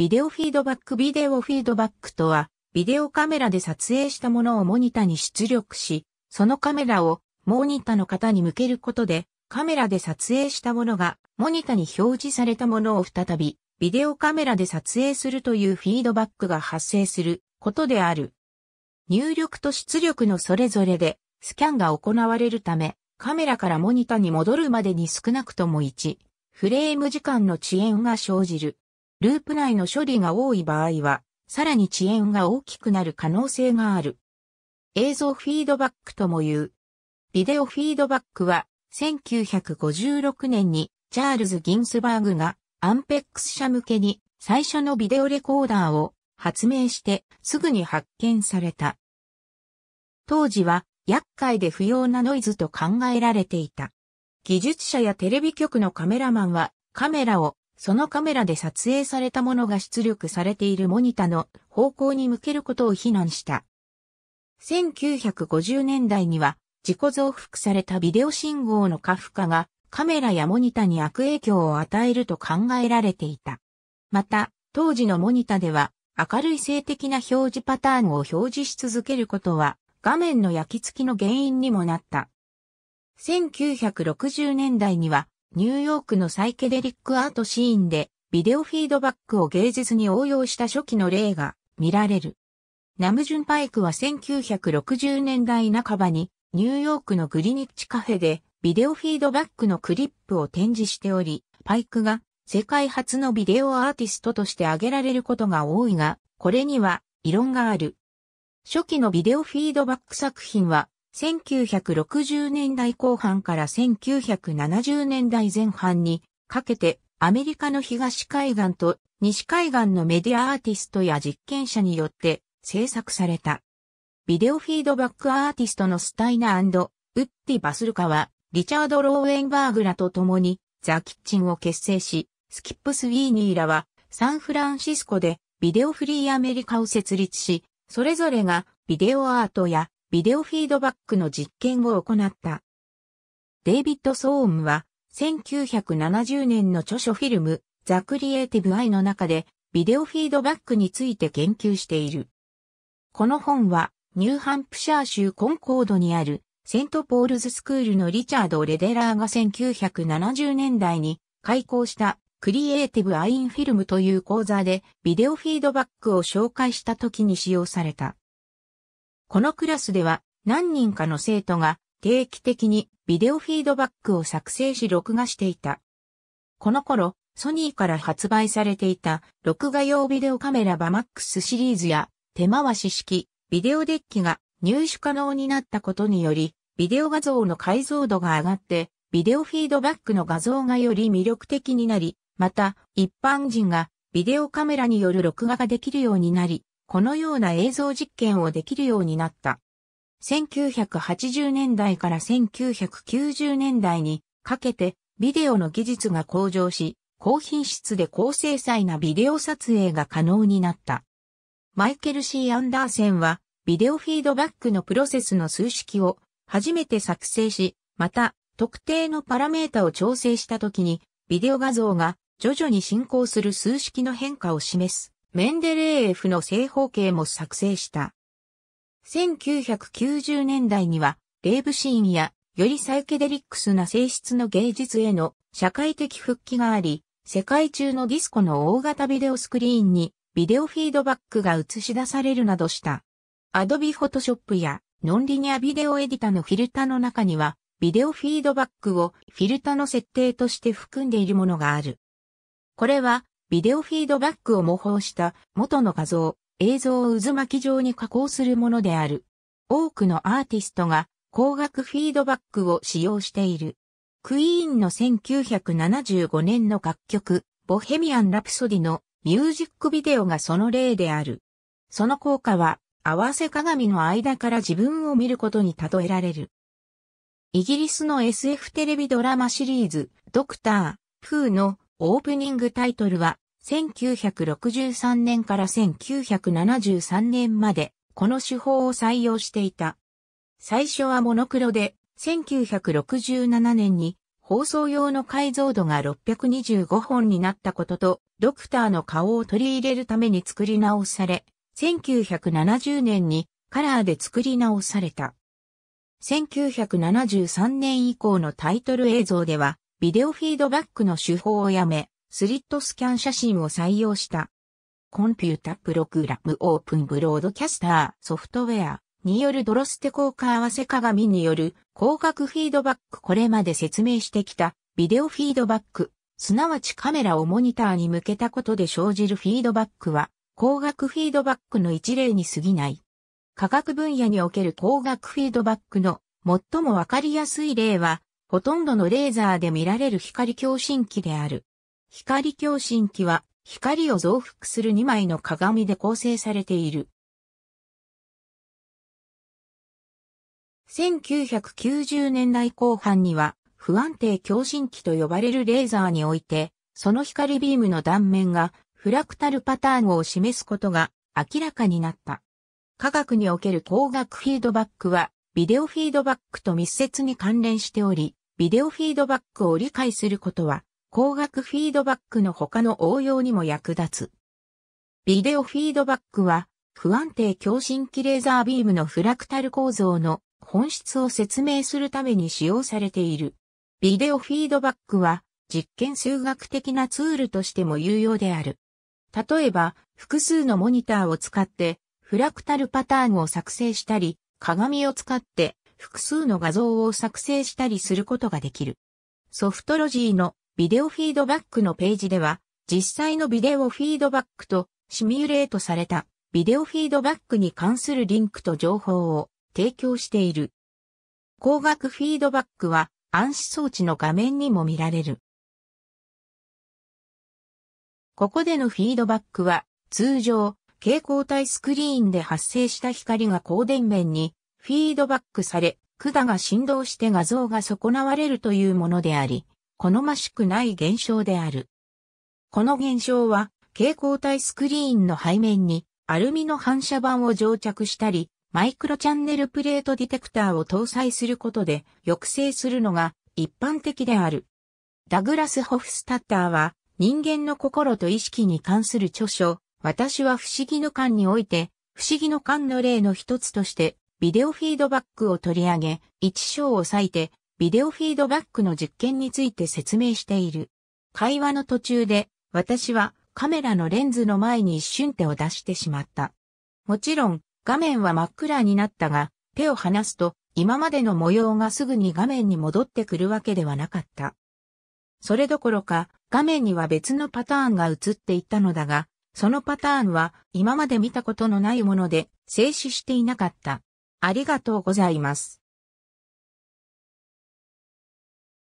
ビデオフィードバックビデオフィードバックとは、ビデオカメラで撮影したものをモニタに出力し、そのカメラをモニタの方に向けることで、カメラで撮影したものがモニタに表示されたものを再び、ビデオカメラで撮影するというフィードバックが発生することである。入力と出力のそれぞれでスキャンが行われるため、カメラからモニタに戻るまでに少なくとも1、フレーム時間の遅延が生じる。ループ内の処理が多い場合は、さらに遅延が大きくなる可能性がある。映像フィードバックとも言う。ビデオフィードバックは、1956年にチャールズ・ギンスバーグがアンペックス社向けに最初のビデオレコーダーを発明してすぐに発見された。当時は厄介で不要なノイズと考えられていた。技術者やテレビ局のカメラマンはカメラをそのカメラで撮影されたものが出力されているモニタの方向に向けることを非難した。1950年代には自己増幅されたビデオ信号の過負荷がカメラやモニタに悪影響を与えると考えられていた。また、当時のモニタでは明るい性的な表示パターンを表示し続けることは画面の焼き付きの原因にもなった。1960年代にはニューヨークのサイケデリックアートシーンでビデオフィードバックを芸術に応用した初期の例が見られる。ナムジュンパイクは1960年代半ばにニューヨークのグリニッチカフェでビデオフィードバックのクリップを展示しており、パイクが世界初のビデオアーティストとして挙げられることが多いが、これには異論がある。初期のビデオフィードバック作品は1960年代後半から1970年代前半にかけてアメリカの東海岸と西海岸のメディアアーティストや実験者によって制作された。ビデオフィードバックアーティストのスタイナウッディ・バスルカはリチャード・ローエンバーグらと共にザ・キッチンを結成し、スキップ・スウィーニーらはサンフランシスコでビデオフリーアメリカを設立し、それぞれがビデオアートやビデオフィードバックの実験を行った。デイビッド・ソーンは、1970年の著書フィルム、ザ・クリエイティブ・アイの中で、ビデオフィードバックについて研究している。この本は、ニューハンプシャー州コンコードにある、セントポールズスクールのリチャード・レデラーが1970年代に開講したクリエイティブ・アイン・フィルムという講座でビデオフィードバックを紹介した時に使用された。このクラスでは何人かの生徒が定期的にビデオフィードバックを作成し録画していた。この頃、ソニーから発売されていた録画用ビデオカメラバマックスシリーズや手回し式ビデオデッキが入手可能になったことにより、ビデオ画像の解像度が上がって、ビデオフィードバックの画像がより魅力的になり、また一般人がビデオカメラによる録画ができるようになり、このような映像実験をできるようになった。1980年代から1990年代にかけてビデオの技術が向上し、高品質で高精細なビデオ撮影が可能になった。マイケル C. アンダーセンはビデオフィードバックのプロセスの数式を初めて作成し、また特定のパラメータを調整した時にビデオ画像が徐々に進行する数式の変化を示すメンデレーエフの正方形も作成した。1990年代には、レーブシーンや、よりサイケデリックスな性質の芸術への社会的復帰があり、世界中のディスコの大型ビデオスクリーンにビデオフィードバックが映し出されるなどした。アドビフォトショップやノンリニアビデオエディタのフィルタの中には、ビデオフィードバックをフィルタの設定として含んでいるものがある。これはビデオフィードバックを模倣した元の画像、映像を渦巻き状に加工するものである。多くのアーティストが光学フィードバックを使用している。クイーンの1975年の楽曲、ボヘミアン・ラプソディのミュージックビデオがその例である。その効果は、合わせ鏡の間から自分を見ることに例えられる。イギリスの SF テレビドラマシリーズ、ドクター、フーのオープニングタイトルは、1963年から1973年まで、この手法を採用していた。最初はモノクロで、1967年に放送用の解像度が625本になったことと、ドクターの顔を取り入れるために作り直され、1970年にカラーで作り直された。1973年以降のタイトル映像では、ビデオフィードバックの手法をやめ、スリットスキャン写真を採用した。コンピュータプログラムオープンブロードキャスターソフトウェアによるドロステ効果合わせ鏡による広角フィードバックこれまで説明してきたビデオフィードバック、すなわちカメラをモニターに向けたことで生じるフィードバックは光学フィードバックの一例に過ぎない。科学分野における光学フィードバックの最もわかりやすい例はほとんどのレーザーで見られる光共振器である。光共振器は光を増幅する2枚の鏡で構成されている。1990年代後半には不安定共振器と呼ばれるレーザーにおいて、その光ビームの断面がフラクタルパターンを示すことが明らかになった。科学における光学フィードバックはビデオフィードバックと密接に関連しており、ビデオフィードバックを理解することは、光学フィードバックの他の応用にも役立つ。ビデオフィードバックは、不安定共振器レーザービームのフラクタル構造の本質を説明するために使用されている。ビデオフィードバックは、実験数学的なツールとしても有用である。例えば、複数のモニターを使って、フラクタルパターンを作成したり、鏡を使って複数の画像を作成したりすることができる。ソフトロジーのビデオフィードバックのページでは、実際のビデオフィードバックとシミュレートされたビデオフィードバックに関するリンクと情報を提供している。光学フィードバックは暗視装置の画面にも見られる。ここでのフィードバックは通常蛍光体スクリーンで発生した光が光電面にフィードバックされ、管が振動して画像が損なわれるというものであり、好ましくない現象である。この現象は、蛍光体スクリーンの背面にアルミの反射板を乗着したり、マイクロチャンネルプレートディテクターを搭載することで抑制するのが一般的である。ダグラス・ホフスタッターは人間の心と意識に関する著書、私は不思議の感において、不思議の感の例の一つとしてビデオフィードバックを取り上げ、1章を割いて、ビデオフィードバックの実験について説明している。会話の途中で、私はカメラのレンズの前に一瞬手を出してしまった。もちろん、画面は真っ暗になったが、手を離すと、今までの模様がすぐに画面に戻ってくるわけではなかった。それどころか、画面には別のパターンが映っていたのだが、そのパターンは今まで見たことのないもので静止していなかった。ありがとうございます。